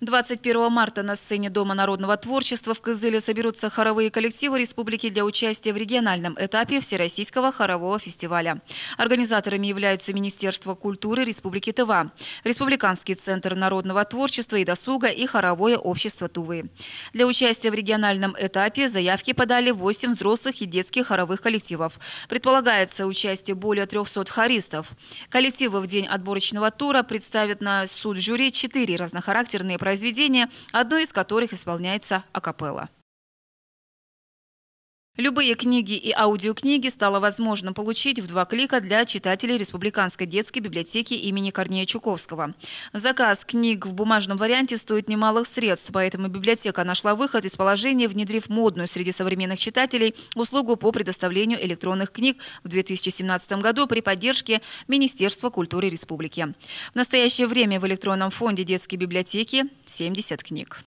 21 марта на сцене Дома народного творчества в Кызыле соберутся хоровые коллективы республики для участия в региональном этапе Всероссийского хорового фестиваля. Организаторами являются Министерство культуры Республики Тыва, Республиканский центр народного творчества и досуга и Хоровое общество Тувы. Для участия в региональном этапе заявки подали 8 взрослых и детских хоровых коллективов. Предполагается участие более 300 хористов. Коллективы в день отборочного тура представят на суд жюри 4 разнохарактерные произведения, одно из которых исполняется акапелла. Любые книги и аудиокниги стало возможно получить в два клика для читателей Республиканской детской библиотеки имени Корнея Чуковского. Заказ книг в бумажном варианте стоит немалых средств, поэтому библиотека нашла выход из положения, внедрив модную среди современных читателей услугу по предоставлению электронных книг в 2017 году при поддержке Министерства культуры Республики. В настоящее время в электронном фонде детской библиотеки 70 книг.